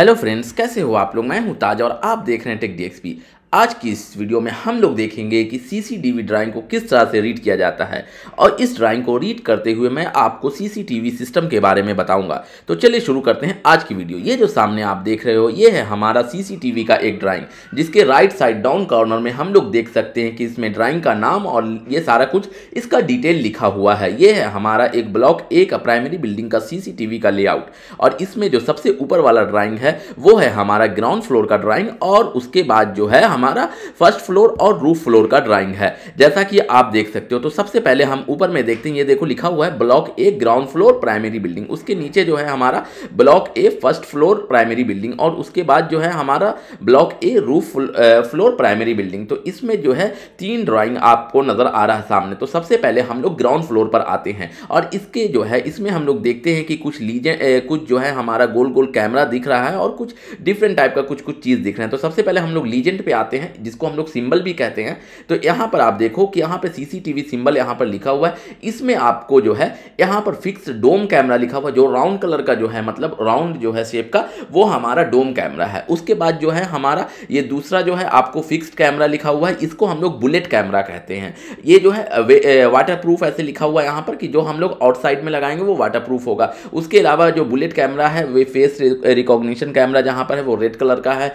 hello friends कैसे हो आप लोग मैं हूं ताज और आप देख रहे हैं टेक डी आज की इस वीडियो में हम लोग देखेंगे कि सीसीटीवी ड्राइंग को किस तरह से रीड किया जाता है और इस ड्राइंग को रीड करते हुए मैं आपको सीसीटीवी सिस्टम के बारे में बताऊंगा तो चलिए शुरू करते हैं आज की वीडियो ये जो सामने आप देख रहे हो ये है हमारा सीसीटीवी का एक ड्राइंग जिसके राइट साइड डाउन कॉर्नर में हम लोग देख सकते हैं कि इसमें ड्राइंग का नाम और ये सारा कुछ इसका डिटेल लिखा हुआ है ये है हमारा एक ब्लॉक ए का प्राइमरी बिल्डिंग का वी का लेआउट और इसमें जो सबसे ऊपर वाला ड्राइंग है वो है हमारा ग्राउंड फ्लोर का ड्राइंग और उसके बाद जो है हम हमारा फर्स्ट फ्लोर और रूफ फ्लोर का ड्राइंग है जैसा कि आप देख सकते हो तो सबसे पहले हम ऊपर में देखते हैं ये देखो लिखा हुआ है block A ground floor primary building उसके नीचे जो है हमारा block A first floor primary building और उसके बाद जो है हमारा block A roof floor primary building तो इसमें जो है तीन ड्राइंग आपको नज़र आ रहा है सामने तो सबसे पहले हम लोग ग्राउंड फ्लोर पर आते हैं और इसके जो है इसमें हम लोग देखते हैं कि कुछ लीजें कुछ जो है हमारा गोल गोल कैमरा दिख रहा है और कुछ डिफरेंट टाइप का कुछ कुछ चीज़ दिख रहा है तो सबसे पहले हम लोग लीजेंट पे आते आते हैं जिसको हम लोग सिंबल भी कहते हैं तो यहाँ पर आप देखो कि यहाँ पर सीसीटीवी सिंबल यहाँ पर लिखा हुआ है इसमें आपको जो है यहाँ पर फिक्स डोम कैमरा लिखा हुआ जो राउंड कलर का जो है मतलब राउंड जो है शेप का वो हमारा डोम कैमरा है उसके बाद जो है हमारा ये दूसरा जो है आपको फिक्स्ड कैमरा लिखा हुआ है इसको हम लोग बुलेट कैमरा कहते हैं ये जो है वाटर प्रूफ ऐसे लिखा हुआ है यहाँ पर कि जो हम लोग आउटसाइड में लगाएंगे वो वाटर प्रूफ होगा उसके अलावा जो बुलेट कैमरा है वे फेस रिकॉग्निशन कैमरा जहाँ पर है वो रेड कलर का है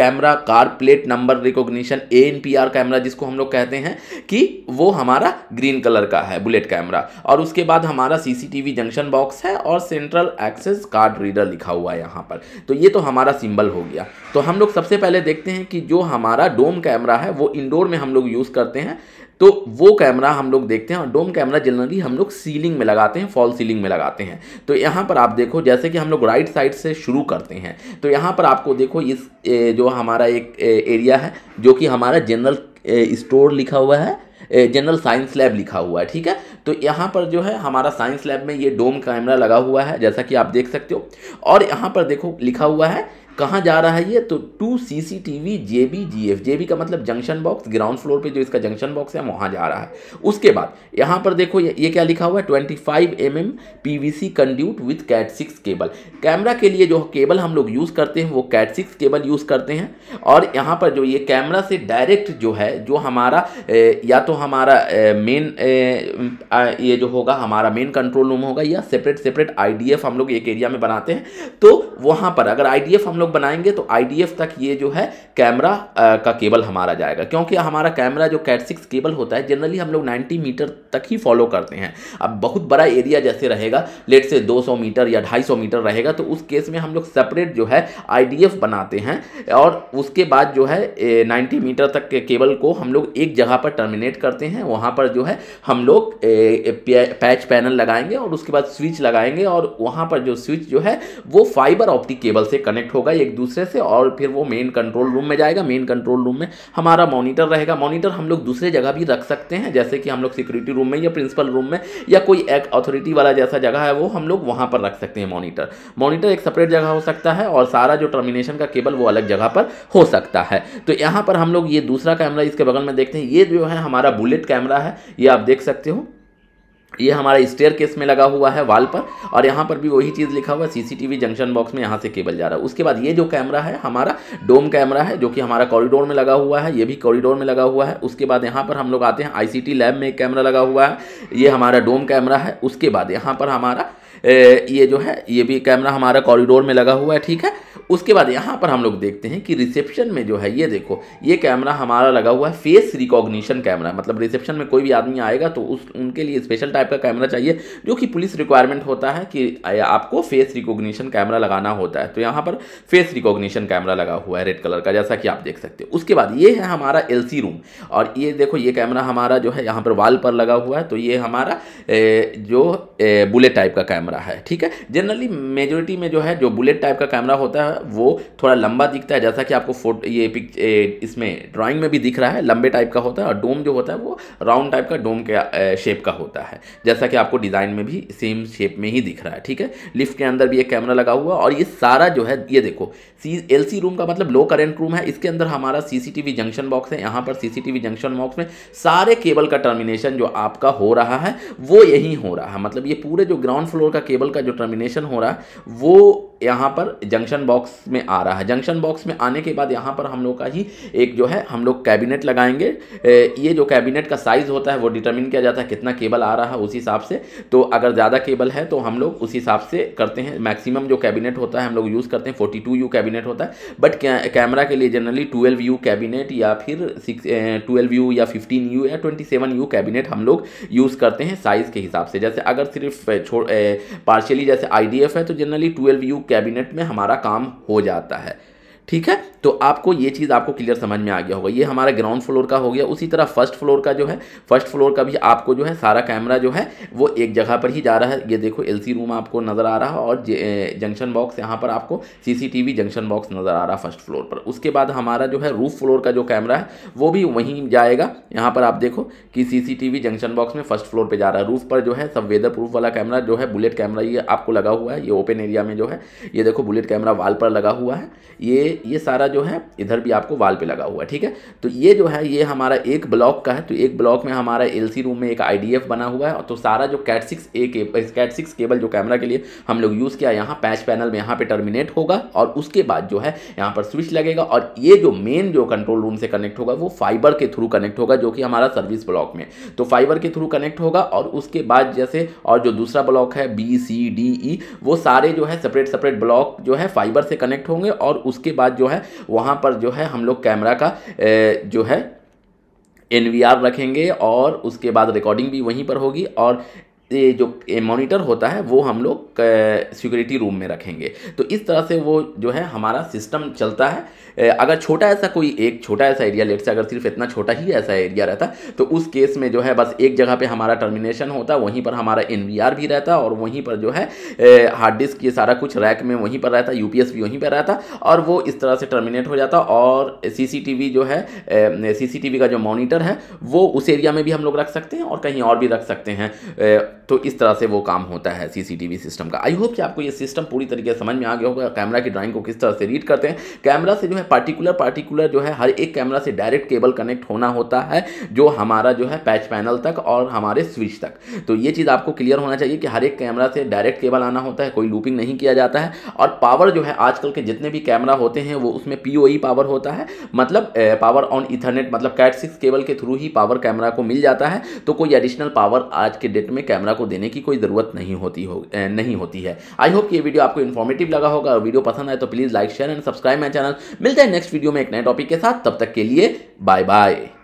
camera car plate plate number recognition A N P R camera जिसको हम लोग कहते हैं कि वो हमारा ग्रीन कलर का है बुलेट कैमरा और उसके बाद हमारा सीसीटीवी जंक्शन बॉक्स है और सेंट्रल एक्सेस कार्ड रीडर लिखा हुआ है यहाँ पर तो ये तो हमारा सिंबल हो गया तो हम लोग सबसे पहले देखते हैं कि जो हमारा डोम कैमरा है वो इंडोर में हम लोग यूज़ करते हैं तो वो कैमरा हम लोग देखते हैं और डोम कैमरा जनरली हम लोग सीलिंग में लगाते हैं फॉल सीलिंग में लगाते हैं तो यहाँ पर आप देखो जैसे कि हम लोग राइट साइड से शुरू करते हैं तो यहाँ पर आपको देखो इस जो हमारा एक एरिया है जो कि हमारा जनरल स्टोर लिखा हुआ है जनरल साइंस लैब लिखा हुआ है ठीक है तो यहाँ पर जो है हमारा साइंस लैब में ये डोम कैमरा लगा हुआ है जैसा कि आप देख सकते हो और यहाँ पर देखो लिखा हुआ है कहाँ जा रहा है ये तो two C C T V J B G F J B का मतलब जंक्शन बॉक्स ग्राउंड फ्लोर पे जो इसका जंक्शन बॉक्स है वहाँ जा रहा है उसके बाद यहाँ पर देखो ये, ये क्या लिखा हुआ है twenty five M M P V C conduit with cat six cable camera के लिए जो केबल हम लोग यूज़ करते हैं वो कैट सिक्स केबल यूज़ करते हैं और यहाँ पर जो ये कैमरा से डायरेक्ट जो है जो हमारा ए, या तो हमारा मेन ये जो होगा हमारा मेन कंट्रोल रूम होगा या separate separate I D F हम लोग एक एरिया में बनाते हैं तो वहाँ पर अगर आई डी एफ हम लोग बनाएंगे तो आई तक ये जो है कैमरा का केबल हमारा जाएगा क्योंकि हमारा कैमरा जो कैट सिक्स केबल होता है जनरली हम लोग 90 मीटर तक ही फॉलो करते हैं अब बहुत बड़ा एरिया जैसे रहेगा लेट से 200 मीटर या 250 मीटर रहेगा तो उस केस में हम लोग सेपरेट जो है आई बनाते हैं और उसके बाद जो है नाइन्टी मीटर तक के केबल को हम लोग एक जगह पर टर्मिनेट करते हैं वहाँ पर जो है हम लोग पैच पैनल लगाएंगे और उसके बाद स्विच लगाएंगे और वहाँ पर जो स्विच जो है वो फाइबर ऑप्टिक केबल से कनेक्ट होगा होगा एक दूसरे से और फिर वो मेन कंट्रोल रूम में जाएगा मेन कंट्रोल रूम में हमारा मॉनिटर रहेगा मॉनिटर हम लोग दूसरे जगह भी रख सकते हैं जैसे कि हम लोग सिक्योरिटी रूम में या प्रिंसिपल रूम में या कोई एक अथॉरिटी वाला जैसा जगह है वो हम लोग वहाँ पर रख सकते हैं मॉनिटर मॉनिटर एक सेपरेट जगह हो सकता है और सारा जो टर्मिनेशन का केबल वो अलग जगह पर हो सकता है तो यहाँ पर हम लोग ये दूसरा कैमरा इसके बगल में देखते हैं ये जो है हमारा बुलेट कैमरा है ये आप देख सकते हो ये हमारा स्टेयर केस में लगा हुआ है वाल पर और यहाँ पर भी वही चीज़ लिखा हुआ है सीसीटीवी जंक्शन बॉक्स में यहाँ से केबल जा रहा है उसके बाद ये जो कैमरा है हमारा डोम कैमरा है जो कि हमारा कॉरिडोर में लगा हुआ है ये भी कॉरिडोर में लगा हुआ है उसके बाद यहाँ पर हम लोग आते हैं आई लैब में एक कैमरा लगा हुआ है ये हमारा डोम कैमरा है उसके बाद यहाँ पर हमारा ये जो है ये भी कैमरा हमारा कॉरिडोर में लगा हुआ है ठीक है उसके बाद यहाँ पर हम लोग देखते हैं कि रिसेप्शन में जो है ये देखो ये कैमरा हमारा लगा हुआ है फेस रिकॉग्निशन कैमरा मतलब रिसेप्शन में कोई भी आदमी आएगा तो उस उनके लिए स्पेशल टाइप का कैमरा चाहिए जो कि पुलिस रिक्वायरमेंट होता है कि आपको फेस रिकॉग्निशन कैमरा लगाना होता है तो यहाँ पर फेस रिकॉग्निशन कैमरा लगा हुआ है रेड कलर का जैसा कि आप देख सकते हो उसके बाद ये है हमारा एल रूम और ये देखो ये कैमरा हमारा जो है यहाँ पर वाल पर लगा हुआ है तो ये हमारा जो बुलेट टाइप का कैमरा है ठीक है जनरली मेजोरिटी में जो है जो बुलेट टाइप का कैमरा होता है वो थोड़ा लंबा दिखता है जैसा कि आपको फोटो ये पिक इसमें ड्राइंग में भी दिख रहा है लंबे टाइप का होता है और डोम जो होता है वो राउंड टाइप का डोम के शेप का होता है जैसा कि आपको डिज़ाइन में भी सेम शेप में ही दिख रहा है ठीक है लिफ्ट के अंदर भी एक कैमरा लगा हुआ और ये सारा जो है ये देखो सी एल रूम का मतलब लो करेंट रूम है इसके अंदर हमारा सी जंक्शन बॉक्स है यहाँ पर सी जंक्शन बॉक्स में सारे केबल का टर्मिनेशन जो आपका हो रहा है वो यहीं हो रहा है मतलब ये पूरे जो ग्राउंड फ्लोर का केबल का जो टर्मिनेशन हो रहा है वो यहाँ पर जंक्शन बॉक्स में आ रहा है जंक्शन बॉक्स में आने के बाद यहाँ पर हम लोग का ही एक जो है हम लोग कैबिनेट लगाएंगे ये जो कैबिनेट का साइज़ होता है वो डिटर्मिन किया जाता है कितना केबल आ रहा है उस हिसाब से तो अगर ज़्यादा केबल है तो हम लोग उस हिसाब से करते हैं मैक्सिमम जो कैबिनेट होता है हम लोग यूज़ करते हैं फोर्टी टू यू कैबिनेट होता है बट कैमरा के लिए जनरली ट्वेल्व यू कैबिनेट या फिर सिक्स ट्वेल्व यू या फिफ्टीन यू या ट्वेंटी सेवन यू कैबिनेट हम लोग यूज़ करते हैं साइज़ के हिसाब से जैसे अगर सिर्फ छोड़ पार्शली जैसे आई डी एफ है तो जनरली ट्वेल्व यू कैबिनेट में हमारा काम हो जाता है ठीक है तो आपको ये चीज़ आपको क्लियर समझ में आ गया होगा ये हमारा ग्राउंड फ्लोर का हो गया उसी तरह फर्स्ट फ्लोर का जो है फर्स्ट फ्लोर का भी आपको जो है सारा कैमरा जो है वो एक जगह पर ही जा रहा है ये देखो एलसी रूम आपको नज़र आ रहा है और जंक्शन बॉक्स यहाँ पर आपको सीसीटीवी जंक्शन बॉक्स नज़र आ रहा है फर्स्ट फ्लोर पर उसके बाद हमारा जो है रूफ फ्लोर का जो कैमरा है वो भी वहीं जाएगा यहाँ पर आप देखो कि सी जंक्शन बॉक्स में फर्स्ट फ्लोर पर जा रहा है रूफ पर जो है सब वेदर प्रूफ वाला कैमरा जो है बुलेट कैमरा ये आपको लगा हुआ है ये ओपन एरिया में जो है ये देखो बुलेट कैमरा वाल पर लगा हुआ है ये ये सारा जो है इधर भी आपको वाल पे लगा हुआ है ठीक है तो ये जो है ये हमारा एक ब्लॉक का है तो एक ब्लॉक में हमारा एलसी रूम में एक आईडीएफ बना हुआ है तो सारा जो कैट सिक्स ए के कैट सिक्स केबल जो कैमरा के लिए हम लोग यूज़ किया यहाँ पैच पैनल में यहाँ पर टर्मिनेट होगा और उसके बाद जो है यहाँ पर स्विच लगेगा और ये जो मेन जो कंट्रोल रूम से कनेक्ट होगा वो फाइबर के थ्रू कनेक्ट होगा जो कि हमारा सर्विस ब्लॉक में तो फाइबर के थ्रू कनेक्ट होगा और उसके बाद जैसे और जो दूसरा ब्लॉक है बी सी डी ई वो सारे जो है सेपरेट सेपरेट ब्लॉक जो है फाइबर से कनेक्ट होंगे और उसके बाद बाद जो है वहाँ पर जो है हम लोग कैमरा का जो है एन रखेंगे और उसके बाद रिकॉर्डिंग भी वहीं पर होगी और ये जो मॉनिटर होता है वो हम लोग सिक्योरिटी रूम में रखेंगे तो इस तरह से वो जो है हमारा सिस्टम चलता है अगर छोटा ऐसा कोई एक छोटा ऐसा एरिया लेट से अगर सिर्फ इतना छोटा ही ऐसा एरिया रहता तो उस केस में जो है बस एक जगह पे हमारा टर्मिनेशन होता वहीं पर हमारा एन भी रहता और वहीं पर जो है हार्ड डिस्क ये सारा कुछ रैक में वहीं पर रहता यू भी वहीं पर रहता और वो इस तरह से टर्मिनेट हो जाता और सी जो है सी का जो मोनीटर है वो उस एरिया में भी हम लोग रख सकते हैं और कहीं और भी रख सकते हैं तो इस तरह से वो काम होता है सीसीटीवी सिस्टम का आई होप कि आपको ये सिस्टम पूरी तरीके से समझ में आ गया होगा कैमरा की ड्राइंग को किस तरह से रीड करते हैं कैमरा से जो है पार्टिकुलर पार्टिकुलर जो है हर एक कैमरा से डायरेक्ट केबल कनेक्ट होना होता है जो हमारा जो है पैच पैनल तक और हमारे स्विच तक तो ये चीज़ आपको क्लियर होना चाहिए कि हर एक कैमरा से डायरेक्ट केबल आना होता है कोई लूपिंग नहीं किया जाता है और पावर जो है आजकल के जितने भी कैमरा होते हैं वो उसमें पी पावर e होता है मतलब पावर ऑन इथरनेट मतलब कैट सिक्स केबल के थ्रू ही पावर कैमरा को मिल जाता है तो कोई एडिशनल पावर आज के डेट में कैमरा को देने की कोई ज़रूरत नहीं होती हो नहीं होती है आई होप ये वीडियो आपको इन्फॉर्मेटिव लगा होगा और वीडियो पसंद आए तो please like share and subscribe my channel मिलते हैं नेक्स्ट वीडियो में एक नए टॉपिक के साथ तब तक के लिए बाय बाय